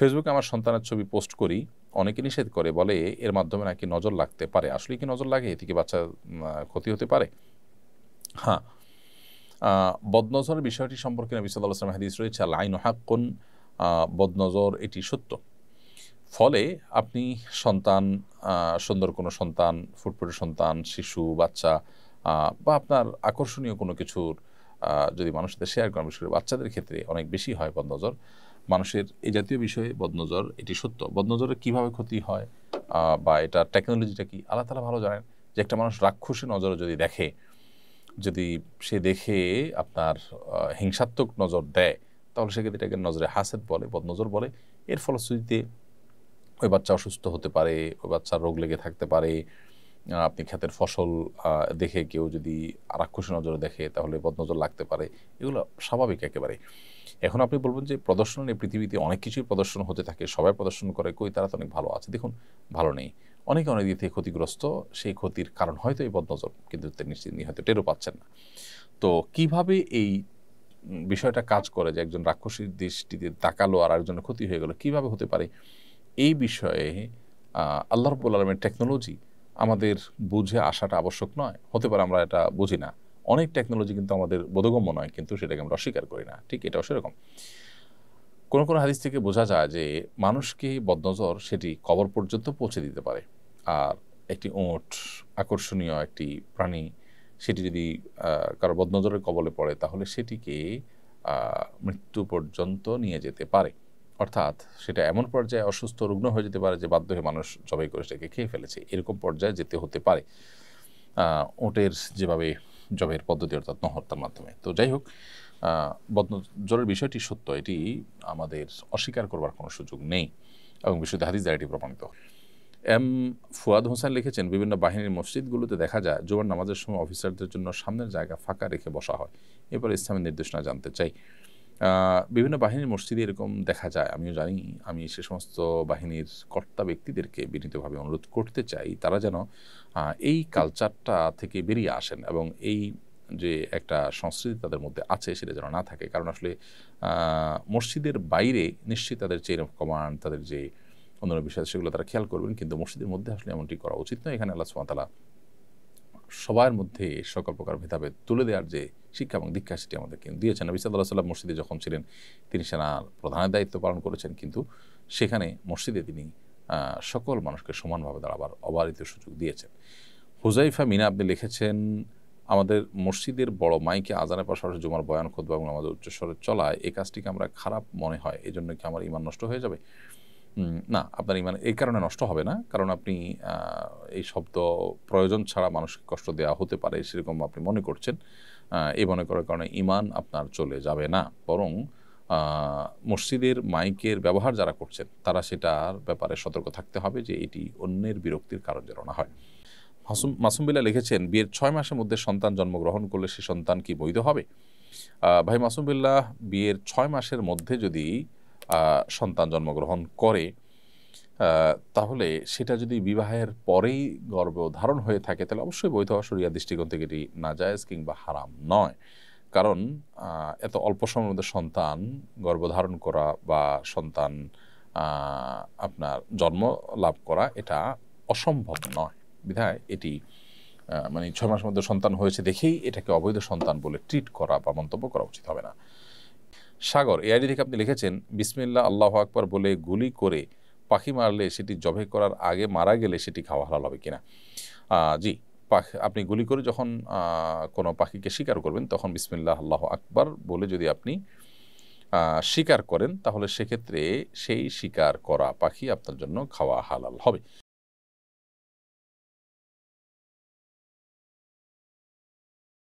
ফেসবুকে আমার সন্তানের ছবি পোস্ট করি অনেকে নিষেধ করে বলে এর মাধ্যমে নাকি নজর লাগতে পারে আসলে কি নজর লাগে এদিকে বাচ্চা ক্ষতি হতে পারে হ্যাঁ বদনজর বিষয়টি সম্পর্কে নবী সাল্লাহ আসলাম হাদিস রয়েছে লাইন হাক্কুন বদনজর এটি সত্য ফলে আপনি সন্তান সুন্দর কোনো সন্তান ফুটফুটে সন্তান শিশু বাচ্চা বা আপনার আকর্ষণীয় কোনো কিছুর যদি মানুষদের শেয়ার করেন বিশেষ করে বাচ্চাদের ক্ষেত্রে অনেক বেশি হয় বদনজর মানুষের এই জাতীয় বিষয়ে বদনজর এটি সত্য বদনজরের কিভাবে ক্ষতি হয় বা এটা টেকনোলজিটা কি আল্লাহ তালা ভালো জানেন যে একটা মানুষ রাক্ষসী নজরে যদি দেখে যদি সে দেখে আপনার হিংসাত্মক নজর দেয় তাহলে সেক্ষেত্রে এটাকে নজরে হাসেদ বলে বদনজর বলে এর ফলশ্রুতিতে ওই বাচ্চা অসুস্থ হতে পারে ওই বাচ্চার রোগ লেগে থাকতে পারে আপনি ক্ষেতের ফসল দেখে কেউ যদি রাক্ষসী নজরে দেখে তাহলে বদনজর লাগতে পারে এগুলো স্বাভাবিক একেবারে এখন আপনি বলবেন যে প্রদর্শন এই পৃথিবীতে অনেক কিছুই প্রদর্শন হতে থাকে সবাই প্রদর্শন করে কই তারা তো অনেক ভালো আছে দেখুন ভালো নেই অনেকে অনেক দিক থেকে ক্ষতিগ্রস্ত সেই ক্ষতির কারণ হয়তো এই বদনজর কিন্তু নিশ্চিন্তি হয়তো টেরও পাচ্ছেন না তো কিভাবে এই বিষয়টা কাজ করে যে একজন রাক্ষসীর দৃষ্টিতে তাকালো আর একজনের ক্ষতি হয়ে গেল কিভাবে হতে পারে এই বিষয়ে আল্লাহ রবুল আলমের টেকনোলজি আমাদের বুঝে আসাটা আবশ্যক নয় হতে পারে আমরা এটা বুঝি না অনেক টেকনোলজি কিন্তু আমাদের বোধগম্য নয় কিন্তু সেটাকে আমরা অস্বীকার করি না ঠিক এটাও সেরকম কোনো কোনো হাদিস থেকে বোঝা যায় যে মানুষকে বদনজর সেটি কবর পর্যন্ত পৌঁছে দিতে পারে আর একটি ওঁট আকর্ষণীয় একটি প্রাণী সেটি যদি কারো বদনজরের কবলে পড়ে তাহলে সেটিকে মৃত্যু পর্যন্ত নিয়ে যেতে পারে অর্থাৎ সেটা এমন পর্যায়ে অসুস্থ রুগ্ন হয়ে যেতে পারে যে বাধ্য হয়ে মানুষ জবাই করে সেটাকে খেয়ে ফেলেছে এরকম পর্যায়ে যেতে হতে পারে ওটের যেভাবে জবের পদ্ধতি অর্থাৎ নহত্যার মাধ্যমে তো যাই হোক জলের বিষয়টি সত্য এটি আমাদের অস্বীকার করবার কোনো সুযোগ নেই এবং বিশুদ্ধ হাদিস দ্বারা এটি প্রমাণিত এম ফুয়াদ হোসেন লিখেছেন বিভিন্ন বাহিনীর মসজিদগুলোতে দেখা যায় জোয়ার নামাজের সময় অফিসারদের জন্য সামনের জায়গা ফাঁকা রেখে বসা হয় এরপর ইসলামের নির্দেশনা জানতে চাই বিভিন্ন বাহিনীর মসজিদে এরকম দেখা যায় আমিও জানি আমি সে সমস্ত বাহিনীর কর্তা ব্যক্তিদেরকে বিনীতভাবে অনুরোধ করতে চাই তারা যেন এই কালচারটা থেকে বেরিয়ে আসেন এবং এই যে একটা সংস্কৃতি তাদের মধ্যে আছে সেটা যেন না থাকে কারণ আসলে মসজিদের বাইরে নিশ্চয়ই তাদের চেইন অফ কমান্ড তাদের যে অন্যান্য বিষয় সেগুলো তারা খেয়াল করবেন কিন্তু মসজিদের মধ্যে আসলে এমনটি করা উচিত নয় এখানে আল্লাহ সুমাতালা সবার মধ্যে সকল প্রকার ভেদাভেদ তুলে দেওয়ার যে শিক্ষা এবং দীক্ষা সেটি আমাদের কিন্তু দিয়েছেন নবী সাল্লাহ সাল্লাম মসজিদে যখন ছিলেন তিনি সেনার প্রধানের দায়িত্ব পালন করেছেন কিন্তু সেখানে মসজিদে তিনি সকল মানুষকে সমানভাবে দাঁড়াবার অবারিত সুযোগ দিয়েছেন হুজাইফা মিনা আপনি লিখেছেন আমাদের মসজিদের বড় মাইকে আজানের পাশাপাশি জুমার বয়ান খোদ এবং আমাদের উচ্চস্বরে চলায় এই কাজটিকে আমরা খারাপ মনে হয় এই জন্য কি আমার ইমান নষ্ট হয়ে যাবে না আপনার ইমান এই কারণে নষ্ট হবে না কারণ আপনি এই শব্দ প্রয়োজন ছাড়া মানুষকে কষ্ট দেওয়া হতে পারে সেরকম আপনি মনে করছেন এই মনে করার কারণে ইমান আপনার চলে যাবে না বরং মসজিদের মাইকের ব্যবহার যারা করছেন তারা সেটার ব্যাপারে সতর্ক থাকতে হবে যে এটি অন্যের বিরক্তির কারণ যেন না হয় মাসুম মাসুম বিল্লা লিখেছেন বিয়ের ছয় মাসের মধ্যে সন্তান জন্মগ্রহণ করলে সে সন্তান কি বৈধ হবে ভাই মাসুম বিল্লাহ বিয়ের ছয় মাসের মধ্যে যদি সন্তান জন্মগ্রহণ করে তাহলে সেটা যদি বিবাহের পরেই ধারণ হয়ে থাকে তাহলে অবশ্যই বৈধ অসরিয়া দৃষ্টিকোণ থেকে এটি না নাজায়জ কিংবা হারাম নয় কারণ এত অল্প সময়ের মধ্যে সন্তান ধারণ করা বা সন্তান আপনার জন্ম লাভ করা এটা অসম্ভব নয় বিধায় এটি মানে ছয় মাসের মধ্যে সন্তান হয়েছে দেখেই এটাকে অবৈধ সন্তান বলে ট্রিট করা বা মন্তব্য করা উচিত হবে না সাগর এআইডি থেকে আপনি লিখেছেন বিসমিল্লা আল্লাহ আকবর বলে গুলি করে পাখি মারলে সেটি জবে করার আগে মারা গেলে সেটি খাওয়া হালাল হবে কিনা জি পাখি আপনি গুলি করে যখন কোনো পাখিকে শিকার করবেন তখন বিসমিল্লাহ আল্লাহ আকবর বলে যদি আপনি শিকার করেন তাহলে সেক্ষেত্রে সেই শিকার করা পাখি আপনার জন্য খাওয়া হালাল হবে